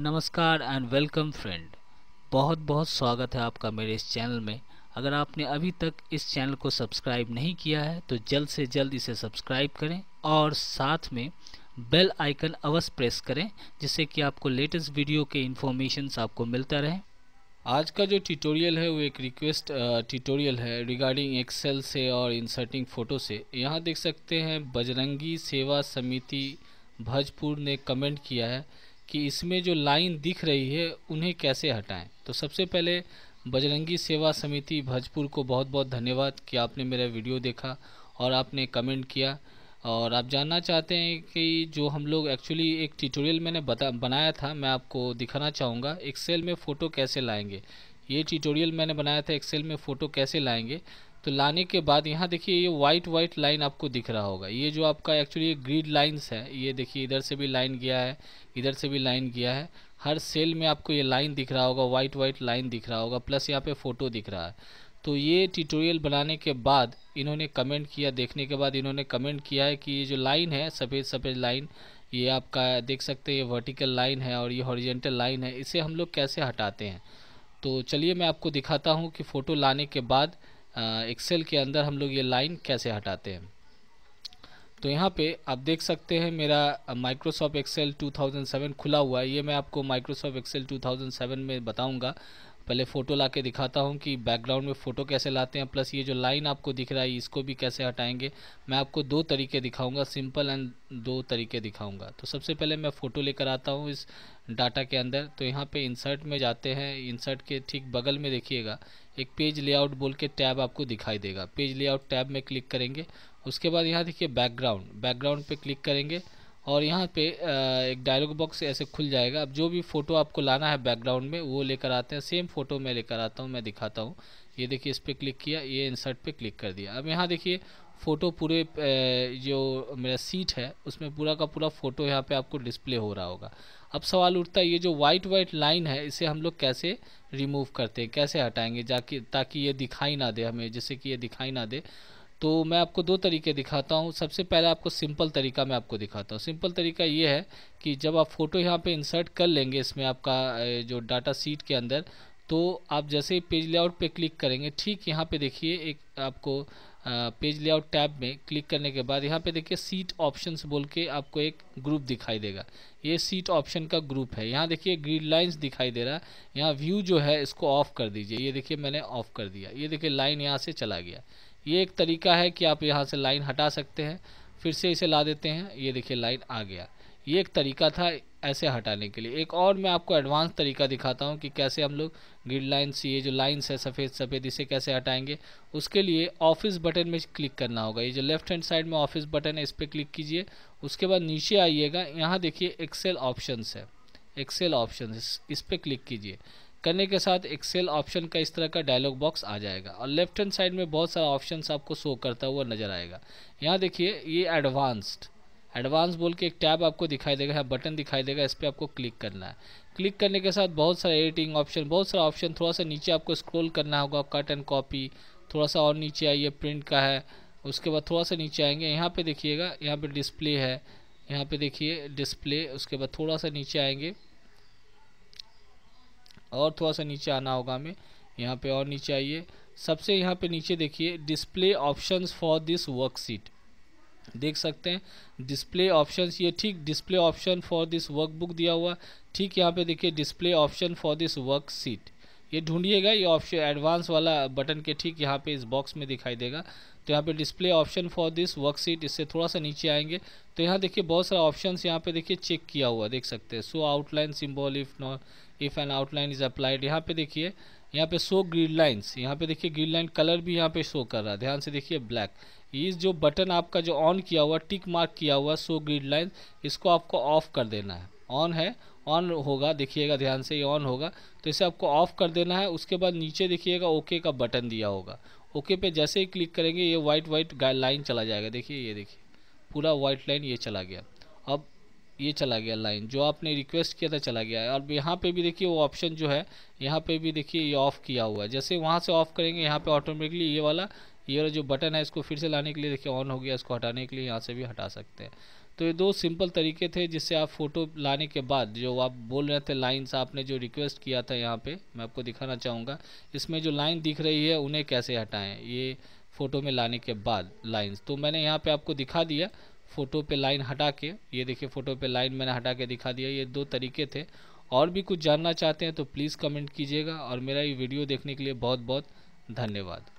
नमस्कार and welcome friend बहुत बहुत स्वागत है आपका मेरे इस चैनल में अगर आपने अभी तक इस चैनल को सब्सक्राइब नहीं किया है तो जल्द से जल्द इसे सब्सक्राइब करें और साथ में बेल आइकन अवश्य प्रेस करें जिससे कि आपको लेटेस्ट वीडियो के इन्फॉर्मेशन आपको मिलता रहे आज का जो ट्यूटोरियल है वो एक रिक्वेस्ट ट्यूटोरियल है रिगार्डिंग एक्सेल से और इंसर्टिंग फ़ोटो से यहाँ देख सकते हैं बजरंगी सेवा समिति भजपुर ने कमेंट किया है कि इसमें जो लाइन दिख रही है उन्हें कैसे हटाएं तो सबसे पहले बजरंगी सेवा समिति भजपुर को बहुत बहुत धन्यवाद कि आपने मेरा वीडियो देखा और आपने कमेंट किया और आप जानना चाहते हैं कि जो हम लोग एक्चुअली एक ट्यूटोरियल मैंने बता बनाया था मैं आपको दिखाना चाहूँगा एक्सेल में फ़ोटो कैसे लाएंगे ये ट्यूटोरियल मैंने बनाया था एक्सेल में फ़ोटो कैसे लाएंगे तो लाने के बाद यहाँ देखिए ये वाइट वाइट लाइन आपको दिख रहा होगा ये जो आपका एक्चुअली ग्रीड लाइंस है ये देखिए इधर से भी लाइन गया है इधर से भी लाइन गया है हर सेल में आपको ये लाइन दिख रहा होगा वाइट वाइट लाइन दिख रहा होगा प्लस यहाँ पे फ़ोटो दिख रहा है तो ये ट्यूटोरियल बनाने के बाद इन्होंने कमेंट किया देखने के बाद इन्होंने कमेंट किया है कि ये जो लाइन है सफ़ेद सफ़ेद लाइन ये आपका देख सकते हैं ये वर्टिकल लाइन है और ये हॉरिजेंटल लाइन है इसे हम लोग कैसे हटाते हैं तो चलिए मैं आपको दिखाता हूँ कि फ़ोटो लाने के बाद एक्सेल के अंदर हम लोग ये लाइन कैसे हटाते हैं तो यहाँ पे आप देख सकते हैं मेरा माइक्रोसॉफ्ट एक्सेल 2007 खुला हुआ है ये मैं आपको माइक्रोसॉफ्ट एक्सेल 2007 में बताऊंगा पहले फ़ोटो ला के दिखाता हूँ कि बैकग्राउंड में फ़ोटो कैसे लाते हैं प्लस ये जो लाइन आपको दिख रहा है इसको भी कैसे हटाएंगे मैं आपको दो तरीके दिखाऊंगा सिंपल एंड दो तरीके दिखाऊंगा तो सबसे पहले मैं फ़ोटो लेकर आता हूँ इस डाटा के अंदर तो यहाँ पे इंसर्ट में जाते हैं इंसर्ट के ठीक बगल में देखिएगा एक पेज लेआउट बोल के टैब आपको दिखाई देगा पेज लेआउट टैब में क्लिक करेंगे उसके बाद यहाँ देखिए बैकग्राउंड बैकग्राउंड पे क्लिक करेंगे और यहाँ पे एक डायलॉग बॉक्स ऐसे खुल जाएगा अब जो भी फ़ोटो आपको लाना है बैकग्राउंड में वो लेकर आते हैं सेम फ़ोटो मैं लेकर आता हूँ मैं दिखाता हूँ ये देखिए इस पर क्लिक किया ये इंसर्ट पे क्लिक कर दिया अब यहाँ देखिए फ़ोटो पूरे जो मेरा सीट है उसमें पूरा का पूरा फ़ोटो यहाँ पे आपको डिस्प्ले हो रहा होगा अब सवाल उठता है ये जो वाइट वाइट लाइन है इसे हम लोग कैसे रिमूव करते हैं कैसे हटाएंगे जाकि ताकि ये दिखाई ना दे हमें जैसे कि ये दिखाई ना दे तो मैं आपको दो तरीके दिखाता हूँ सबसे पहले आपको सिंपल तरीका मैं आपको दिखाता हूँ सिंपल तरीका ये है कि जब आप फ़ोटो यहाँ पे इंसर्ट कर लेंगे इसमें आपका जो डाटा सीट के अंदर तो आप जैसे पेज लेआउट पे क्लिक करेंगे ठीक यहाँ पे देखिए एक आपको पेज लेआउट टैब में क्लिक करने के बाद यहाँ पे देखिए सीट ऑप्शंस बोल के आपको एक ग्रुप दिखाई देगा ये सीट ऑप्शन का ग्रुप है यहाँ देखिए ग्रीड लाइंस दिखाई दे रहा है यहाँ व्यू जो है इसको ऑफ़ कर दीजिए ये देखिए मैंने ऑफ़ कर दिया ये देखिए लाइन यहाँ से चला गया ये एक तरीका है कि आप यहाँ से लाइन हटा सकते हैं फिर से इसे ला देते हैं ये देखिए लाइन आ गया ये एक तरीका था ऐसे हटाने के लिए एक और मैं आपको एडवांस तरीका दिखाता हूँ कि कैसे हम लोग ग्रिड लाइन्स ये जो लाइन्स है सफ़ेद सफ़ेद इसे कैसे हटाएंगे उसके लिए ऑफिस बटन में क्लिक करना होगा ये जो लेफ्ट हैंड साइड में ऑफिस बटन है इस पर क्लिक कीजिए उसके बाद नीचे आइएगा यहाँ देखिए एक्सेल ऑप्शन है एक्सेल ऑप्शन इस पर क्लिक कीजिए करने के साथ एक्सेल ऑप्शन का इस तरह का डायलॉग बॉक्स आ जाएगा और लेफ्ट हैंड साइड में बहुत सारा ऑप्शन आपको शो करता हुआ नज़र आएगा यहाँ देखिए ये एडवांस्ड एडवांस बोल के एक टैब आपको दिखाई देगा बटन दिखाई देगा इस पर आपको क्लिक करना है क्लिक करने के साथ बहुत सारा एडिटिंग ऑप्शन बहुत सारा ऑप्शन थोड़ा सा नीचे आपको स्क्रॉल करना होगा कट एंड कॉपी थोड़ा सा और नीचे आइए प्रिंट का है उसके बाद थोड़ा सा नीचे आएंगे यहाँ पे देखिएगा यहाँ पे डिस्प्ले है यहाँ पे देखिए डिस्प्ले उसके बाद थोड़ा सा नीचे आएंगे और थोड़ा सा नीचे आना होगा हमें यहाँ पे और नीचे आइए सबसे यहाँ पे नीचे देखिए display options for this worksheet देख सकते हैं डिस्प्ले ऑप्शंस ये ठीक display option for this workbook दिया हुआ ठीक यहाँ पे देखिए display option for this worksheet ये ढूंढिएगा ये ऑप्शन एडवांस वाला बटन के ठीक यहाँ पे इस बॉक्स में दिखाई देगा तो यहाँ पे display option for this worksheet इससे थोड़ा सा नीचे आएंगे तो यहाँ देखिए बहुत सारा ऑप्शंस यहाँ पे देखिए चेक किया हुआ देख सकते हैं show outline symbol if not if an outline is applied यहाँ पे देखिए यहाँ पे शो ग्रीड लाइन्स यहाँ पे देखिए ग्रीड लाइन कलर भी यहाँ पे शो कर रहा है ध्यान से देखिए ब्लैक इस जो बटन आपका जो ऑन किया हुआ टिक मार्क किया हुआ शो ग्रीड लाइन इसको आपको ऑफ कर देना है ऑन है ऑन होगा देखिएगा ध्यान से ये ऑन होगा तो इसे आपको ऑफ़ कर देना है उसके बाद नीचे देखिएगा ओके का बटन दिया होगा ओके पे जैसे ही क्लिक करेंगे ये वाइट वाइट लाइन चला जाएगा देखिए ये देखिए पूरा वाइट लाइन ये चला गया अब ये चला गया लाइन जो आपने रिक्वेस्ट किया था चला गया है और यहाँ पे भी देखिए वो ऑप्शन जो है यहाँ पे भी देखिए ये ऑफ़ किया हुआ है जैसे वहाँ से ऑफ़ करेंगे यहाँ पे ऑटोमेटिकली ये वाला ये जो बटन है इसको फिर से लाने के लिए देखिए ऑन हो गया इसको हटाने के लिए यहाँ से भी हटा सकते हैं तो ये दो सिंपल तरीके थे जिससे आप फ़ोटो लाने के बाद जो आप बोल रहे थे लाइन्स आपने जो रिक्वेस्ट किया था यहाँ पे मैं आपको दिखाना चाहूँगा इसमें जो लाइन दिख रही है उन्हें कैसे हटाएं ये फ़ोटो में लाने के बाद लाइन्स तो मैंने यहाँ पे आपको दिखा दिया फ़ोटो पे लाइन हटा के ये देखिए फ़ोटो पे लाइन मैंने हटा के दिखा दिया ये दो तरीके थे और भी कुछ जानना चाहते हैं तो प्लीज़ कमेंट कीजिएगा और मेरा ये वीडियो देखने के लिए बहुत बहुत धन्यवाद